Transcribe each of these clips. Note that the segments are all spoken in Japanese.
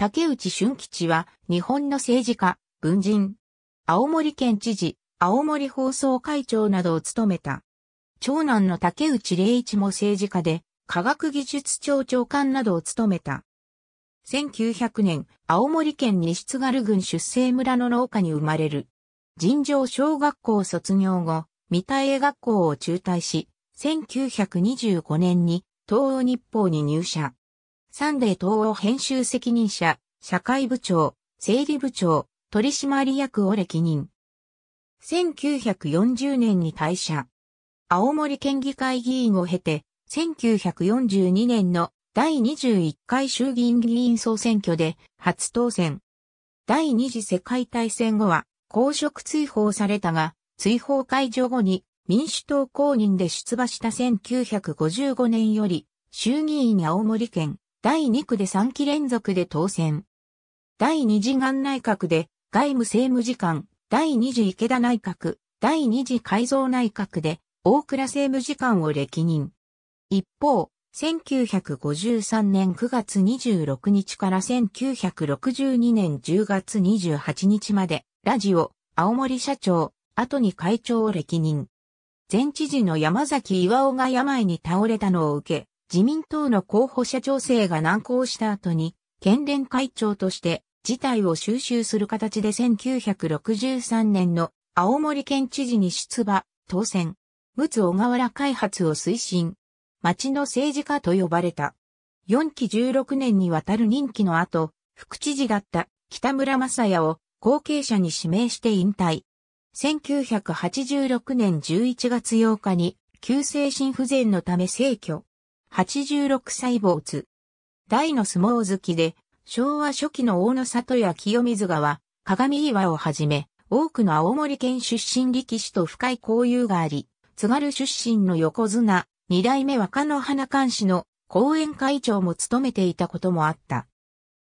竹内俊吉は日本の政治家、軍人、青森県知事、青森放送会長などを務めた。長男の竹内玲一も政治家で、科学技術庁長官などを務めた。1900年、青森県西津軽郡出生村の農家に生まれる。尋常小学校卒業後、三田英学校を中退し、1925年に東欧日報に入社。サンデー東欧編集責任者、社会部長、整理部長、取締役を歴任。1940年に退社。青森県議会議員を経て、1942年の第21回衆議院議員総選挙で初当選。第二次世界大戦後は公職追放されたが、追放解除後に民主党公認で出馬した1955年より衆議院青森県第2区で3期連続で当選。第2次岸内閣で外務政務次官、第2次池田内閣、第2次改造内閣で大倉政務次官を歴任。一方、1953年9月26日から1962年10月28日まで、ラジオ、青森社長、後に会長を歴任。前知事の山崎岩尾が病に倒れたのを受け、自民党の候補者調整が難航した後に、県連会長として事態を収集する形で1963年の青森県知事に出馬、当選、陸奥小河原開発を推進、町の政治家と呼ばれた。4期16年にわたる任期の後、副知事だった北村正也を後継者に指名して引退。1986年11月8日に急性心不全のため逝去。86歳坊津。大の相撲好きで、昭和初期の大野里や清水川、鏡岩をはじめ、多くの青森県出身力士と深い交友があり、津軽出身の横綱、二代目若野花監視の後援会長も務めていたこともあった。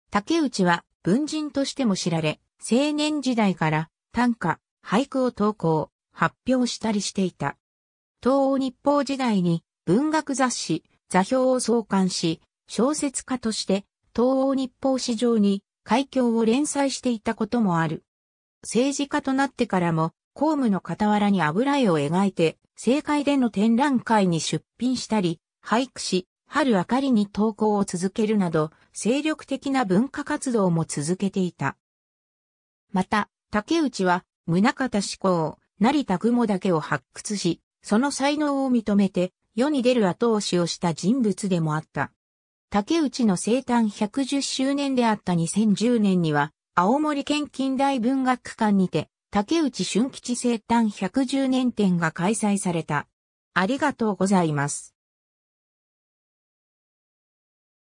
竹内は文人としても知られ、青年時代から短歌、俳句を投稿、発表したりしていた。東欧日報時代に文学雑誌、座標を創刊し、小説家として東欧日報史上に海峡を連載していたこともある。政治家となってからも公務の傍らに油絵を描いて、政界での展覧会に出品したり、俳句し、春明かりに投稿を続けるなど、精力的な文化活動も続けていた。また、竹内は、宗方志向、成田雲だけを発掘し、その才能を認めて、世に出る後押しをした人物でもあった。竹内の生誕110周年であった2010年には、青森県近代文学館にて、竹内春吉生誕110年展が開催された。ありがとうございます。